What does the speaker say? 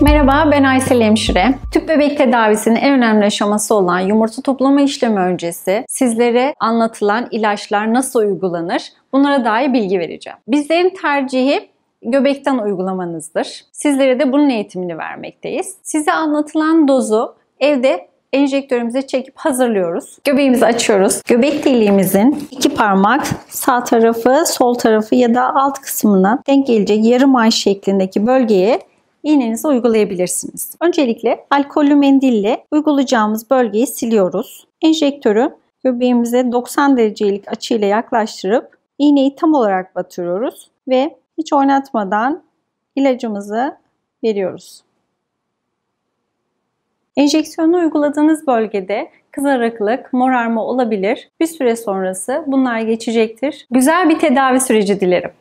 Merhaba ben Aysel Hemşire. Tüp bebek tedavisinin en önemli aşaması olan yumurta toplama işlemi öncesi sizlere anlatılan ilaçlar nasıl uygulanır bunlara dair bilgi vereceğim. Bizlerin tercihi göbekten uygulamanızdır. Sizlere de bunun eğitimini vermekteyiz. Size anlatılan dozu evde enjektörümüze çekip hazırlıyoruz. Göbeğimizi açıyoruz. Göbek deliğimizin iki parmak sağ tarafı, sol tarafı ya da alt kısmına denk gelecek yarım ay şeklindeki bölgeye iğnenizi uygulayabilirsiniz. Öncelikle alkollü mendille uygulayacağımız bölgeyi siliyoruz. Enjektörü göbeğimize 90 derecelik açıyla yaklaştırıp iğneyi tam olarak batırıyoruz ve hiç oynatmadan ilacımızı veriyoruz. Enjeksiyonu uyguladığınız bölgede kızarıklık, morarma olabilir. Bir süre sonrası bunlar geçecektir. Güzel bir tedavi süreci dilerim.